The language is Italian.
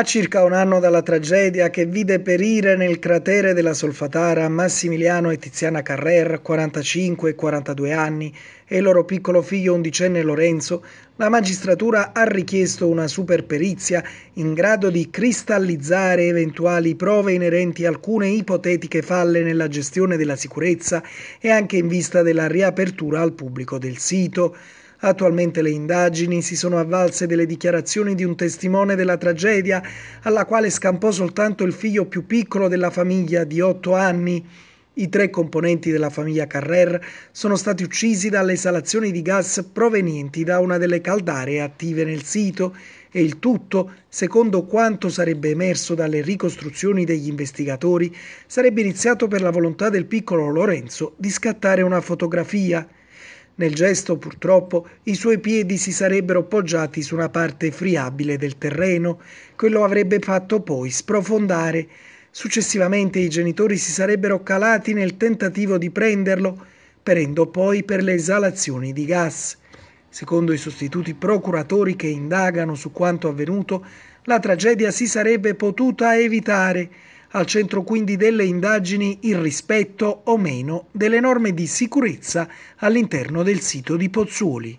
A circa un anno dalla tragedia che vide perire nel cratere della Solfatara Massimiliano e Tiziana Carrer, 45 e 42 anni, e il loro piccolo figlio undicenne Lorenzo, la magistratura ha richiesto una superperizia in grado di cristallizzare eventuali prove inerenti a alcune ipotetiche falle nella gestione della sicurezza e anche in vista della riapertura al pubblico del sito. Attualmente le indagini si sono avvalse delle dichiarazioni di un testimone della tragedia, alla quale scampò soltanto il figlio più piccolo della famiglia di otto anni. I tre componenti della famiglia Carrer sono stati uccisi dalle esalazioni di gas provenienti da una delle caldare attive nel sito e il tutto, secondo quanto sarebbe emerso dalle ricostruzioni degli investigatori, sarebbe iniziato per la volontà del piccolo Lorenzo di scattare una fotografia. Nel gesto, purtroppo, i suoi piedi si sarebbero poggiati su una parte friabile del terreno, che lo avrebbe fatto poi sprofondare. Successivamente i genitori si sarebbero calati nel tentativo di prenderlo, perendo poi per le esalazioni di gas. Secondo i sostituti procuratori che indagano su quanto avvenuto, la tragedia si sarebbe potuta evitare al centro quindi delle indagini il rispetto o meno delle norme di sicurezza all'interno del sito di Pozzuoli.